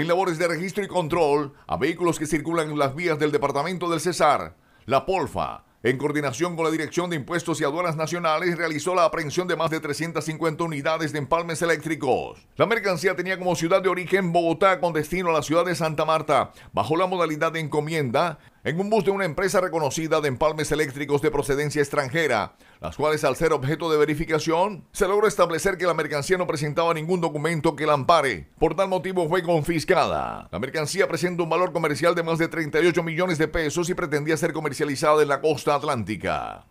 en labores de registro y control a vehículos que circulan en las vías del Departamento del Cesar. La Polfa, en coordinación con la Dirección de Impuestos y Aduanas Nacionales, realizó la aprehensión de más de 350 unidades de empalmes eléctricos. La mercancía tenía como ciudad de origen Bogotá con destino a la ciudad de Santa Marta, bajo la modalidad de encomienda en un bus de una empresa reconocida de empalmes eléctricos de procedencia extranjera, las cuales al ser objeto de verificación, se logró establecer que la mercancía no presentaba ningún documento que la ampare. Por tal motivo fue confiscada. La mercancía presenta un valor comercial de más de 38 millones de pesos y pretendía ser comercializada en la costa atlántica.